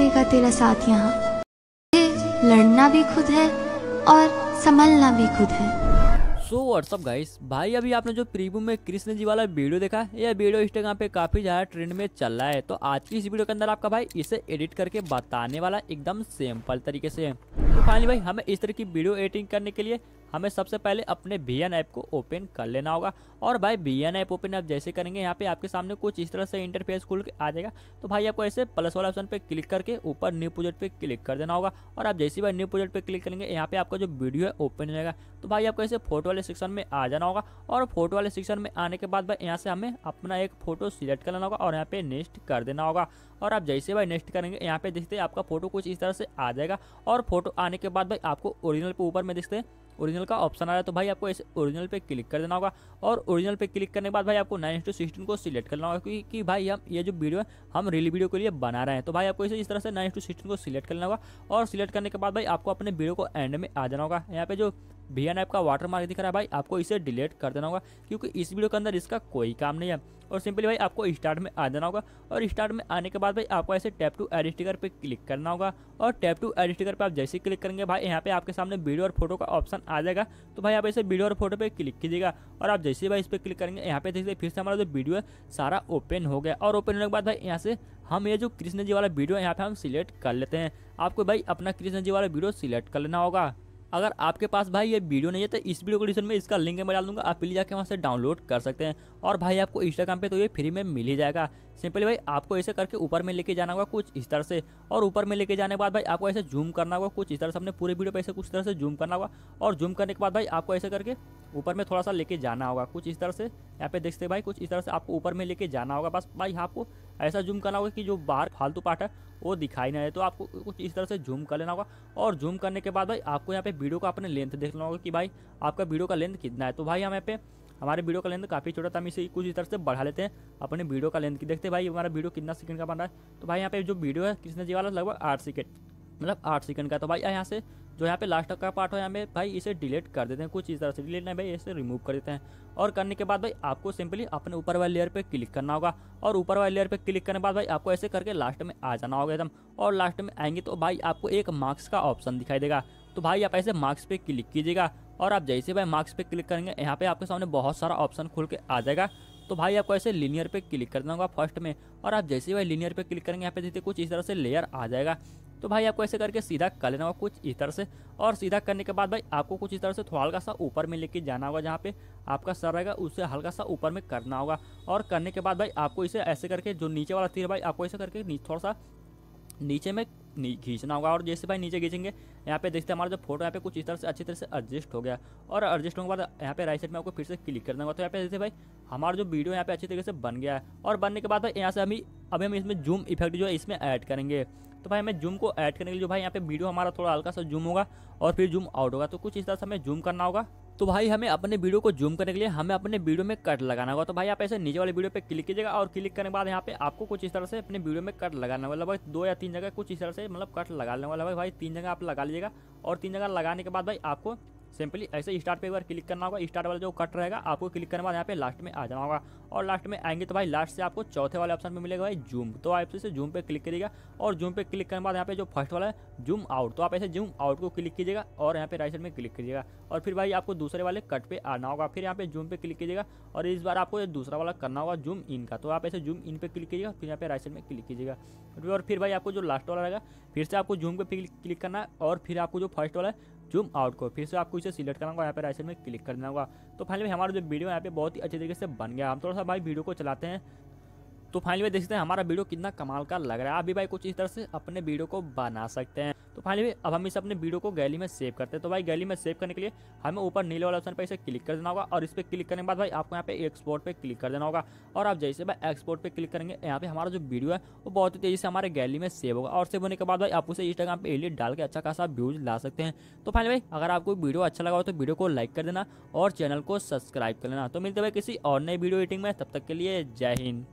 देगा तेरा साथ यहाँ लड़ना भी खुद है और संभलना भी खुद है सो व्हाट्सअप गाइस भाई अभी आपने जो प्रीव्यू में कृष्ण जी वाला वीडियो देखा यह वीडियो इंस्टाग्राम पे काफ़ी ज़्यादा ट्रेंड में चल रहा है तो आज की इस वीडियो के अंदर आपका भाई इसे एडिट करके बताने वाला एकदम सिंपल तरीके से है तो फाइनली भाई हमें इस तरह की वीडियो एडिटिंग करने के लिए हमें सबसे पहले अपने बी एन ऐप को ओपन कर लेना होगा और भाई बी एन ऐप ओपन आप जैसे करेंगे यहाँ पे आपके सामने कुछ इस तरह से इंटरफेस खुल के आ जाएगा तो भाई आपको ऐसे प्लस वाला ऑप्शन पे क्लिक करके ऊपर न्यू प्रोजेक्ट पे क्लिक कर देना होगा और आप जैसे भाई न्यू प्रोजेक्ट पे क्लिक करेंगे यहाँ पे आपका जो वीडियो है ओपन हो जाएगा तो भाई आपको ऐसे फोटो वाले सेक्शन में आ जाना होगा और फोटो वाले सेक्शन में आने के बाद भाई यहाँ से हमें अपना एक फोटो सिलेक्ट कर लेना होगा और यहाँ पे नेक्स्ट कर देना होगा और आप जैसे भाई नेक्स्ट करेंगे यहाँ पे देखते हैं आपका फोटो कुछ इस तरह से आ जाएगा और फोटो आने के बाद भाई आपको ओरिजिनल पे ऊपर में देखते हैं ओरिजिनल का ऑप्शन आ रहा है तो भाई आपको इस ओरिजिनल पे क्लिक कर देना होगा और ओरिजिनल पे क्लिक करने के बाद भाई आपको नाइन टू सिक्सटीन को सिलेक्ट करना होगा क्योंकि भाई हम ये जो वीडियो है हम रील वीडियो के लिए बना रहे हैं तो भाई आपको इसे इस तरह से नाइन टू सिक्सटीन को सिलेक्ट करना होगा और सिलेक्ट करने के बाद भाई आपको अपने वीडियो को एंड में आ जाना होगा यहाँ पे जो भैया ने आपका का वाटर मार्क दिख रहा है भाई आपको इसे डिलीट कर देना होगा क्योंकि इस वीडियो के अंदर इसका कोई काम नहीं है और सिंपली भाई आपको स्टार्ट में आ जाना होगा और स्टार्ट में आने के बाद भाई आपको ऐसे टैप टू एड स्टिकर पर क्लिक करना होगा और टैप टू एड स्टिकर पर आप जैसे क्लिक करेंगे भाई यहाँ पे आपके सामने वीडियो और फोटो का ऑप्शन आ जाएगा तो भाई आप ऐसे वीडियो और फोटो पर क्लिक कीजिएगा और आप जैसे भाई इस पर क्लिक करेंगे यहाँ पे देखिए फिर से हमारा जो वीडियो है सारा ओपन हो गया और ओपन होने के बाद भाई यहाँ से हम ये जो कृष्ण जी वाला वीडियो है यहाँ पे हम सिलेक्ट कर लेते हैं आपको भाई अपना कृष्ण जी वाला वीडियो सिलेक्ट कर लेना होगा अगर आपके पास भाई ये वीडियो नहीं है तो इस वीडियो को डिस्क्रिप्शन में इसका लिंक मैं डाल दूंगा आप प्लीज जाके वहाँ से डाउनलोड कर सकते हैं और भाई आपको इंस्टाग्राम पे तो ये फ्री में मिल ही जाएगा सिंपली भाई आपको ऐसे करके ऊपर में लेके जाना होगा कुछ इस तरह से और ऊपर में लेके जाने के बाद भाई आपको ऐसे जूम करना होगा कुछ इस तरह से अपने पूरे वीडियो पर ऐसे कुछ तरह से जूम करना होगा और जूम करने के बाद भाई आपको ऐसे करके ऊपर में थोड़ा सा लेके जाना होगा कुछ इस तरह से यहाँ पे देखते भाई कुछ इस तरह से आपको ऊपर में लेके जाना होगा बस भाई आपको ऐसा जूम करना होगा कि जो बाहर फालतू पार्ट है वो दिखाई ना दे तो आपको कुछ इस तरह से जूम कर लेना होगा और जूम करने के बाद भाई आपको यहाँ पे वीडियो का अपने लेंथ देख लेना होगा कि भाई आपका वीडियो का लेंथ कितना है तो भाई हम यहाँ पे हमारे वीडियो का लेंथ काफ़ी छोटा था हम इसे कुछ इस तरह से बढ़ा लेते हैं अपने वीडियो का लेंथ की देखते भाई हमारा वीडियो कितना सेकंड का बन रहा है तो भाई यहाँ पे जो वीडियो है किसने जी वाला लगभग आठ सेकंड मतलब आठ सेकंड का तो भाई यहाँ से जो यहाँ पे लास्ट का पार्ट हो यहाँ पे भाई इसे डिलीट कर देते हैं कुछ इस तरह से डिलीट नहीं भाई इसे रिमूव कर देते हैं और करने के बाद भाई आपको सिंपली अपने ऊपर वाले लेयर पे क्लिक करना होगा और ऊपर वाले लेयर पे क्लिक करने के बाद भाई आपको ऐसे करके लास्ट में आ जाना होगा एकदम और लास्ट में आएंगे तो भाई आपको एक मार्क्स का ऑप्शन दिखाई देगा तो भाई आप ऐसे मार्क्स पे क्लिक कीजिएगा और आप जैसे भाई मार्क्स पे क्लिक करेंगे यहाँ पे आपके सामने बहुत सारा ऑप्शन खुल के आ जाएगा तो भाई आपको ऐसे लीनियर पे क्लिक करना होगा फर्स्ट में और आप जैसे भाई लीनियर पे क्लिक करेंगे यहाँ पे देखते कुछ इस तरह से लेयर आ जाएगा तो भाई आपको ऐसे करके सीधा कर लेना होगा कुछ इस तरह से और सीधा करने के बाद भाई आपको कुछ इस तरह से थोड़ा हल्का सा ऊपर में लेके जाना होगा जहाँ पे आपका सर रहेगा उससे हल्का सा ऊपर में करना होगा और करने के बाद भाई आपको इसे ऐसे करके जो नीचे वाला तीर भाई आपको ऐसे करके थोड़ा सा नीचे में खींचना होगा और जैसे भाई नीचे खींचेंगे यहाँ पे देखते हैं हमारा जो फोटो यहाँ पे कुछ इस तरह से अच्छी तरह से एडजस्ट हो गया और एडजस्ट होने के बाद यहाँ पे राइट साइड में आपको फिर से क्लिक कर होगा तो यहाँ पे देखते भाई हमारा जो वीडियो यहाँ पे अच्छी तरीके से बन गया है और बनने के बाद भाई यहाँ से हम अभी हम इसमें जूम इफेक्ट जो है इसमें ऐड करेंगे तो भाई हमें जूम को ऐड करने के लिए जो भाई यहाँ पे वीडियो हमारा थोड़ा हल्का सा जूम होगा और फिर जूम आउट होगा तो कुछ इस तरह से हमें जूम करना होगा तो भाई हमें अपने वीडियो को जूम करने के लिए हमें अपने वीडियो में कट लगाना होगा तो भाई आप ऐसे नीचे वाले वीडियो पे क्लिक कीजिएगा और क्लिक करने के बाद यहाँ पे आपको कुछ इस तरह से अपने वीडियो में कट लगाना होगा लगभग दो या तीन जगह कुछ इस तरह से मतलब कट लगाने वाला भाई तीन जगह आप लगा लीजिएगा और तीन जगह लगाने के बाद भाई आपको सिंपली ऐसे स्टार्ट पे एक बार क्लिक करना होगा स्टार्ट वाला जो कट रहेगा आपको क्लिक करने बाद यहाँ पे लास्ट में आ जाना होगा और लास्ट में आएंगे तो भाई लास्ट से आपको चौथे वाले ऑप्शन में मिलेगा भाई जूम तो आप इसे जूम पे क्लिक करिएगा और जूम पे क्लिक करने बाद यहाँ पे जो फर्स्ट वाला है जूम आउट तो आप ऐसे जूम आउट को क्लिक कीजिएगा और यहाँ पे राइट साइड में क्लिक कीजिएगा और फिर भाई आपको दूसरे वाले कट पर आना होगा फिर यहाँ पे जूम पे क्लिक कीजिएगा और इस बार आपको दूसरा वाला करना होगा जूम इन का तो आप ऐसे जूम इन पर क्लिक कीजिएगा फिर यहाँ पे राइट साइड में क्लिक कीजिएगा और फिर भाई आपको जो लास्ट वाला रहेगा फिर से आपको जूम पे क्लिक करना है और फिर आपको जो फर्स्ट वाला है जूम आउट को फिर से आपको इसे सिलेक्ट करना होगा यहाँ पर राइट साइड में क्लिक कर देना होगा तो फाइनली हमारा जो वीडियो यहाँ पे बहुत ही अच्छे तरीके से बन गया हम थोड़ा सा भाई वीडियो को चलाते हैं तो फाइनली भाई देखते हैं हमारा वीडियो कितना कमाल का लग रहा है आप भी भाई कुछ इस तरह से अपने वीडियो को बना सकते हैं तो फाइनली भाई अब हम इसे अपने वीडियो को गैली में सेव करते हैं तो भाई गैली में सेव करने के लिए हमें ऊपर नीले वाला ऑप्शन पर इसे क्लिक कर देना होगा और इस पर क्लिक करने के बाद भाई आपको यहाँ पे एक्सपोर्ट पर क्लिक कर देना होगा और आप जैसे भाई एक्सपोर्ट पर क्लिक करेंगे यहाँ पे हमारा जो वीडियो है वो बहुत ही तेजी से हमारे गैली में सेव होगा और सेव होने के बाद भाई आप उसे इंस्टाग्राम पर एडिट डाल के अच्छा खासा व्यूज ला सकते हैं तो फाइनली भाई अगर आपको वीडियो अच्छा लगा हो तो वीडियो को लाइक कर देना और चैनल को सब्सक्राइब कर लेना तो मिलते भाई किसी और नई वीडियो एडिटिंग में तब तक के लिए जय हिंद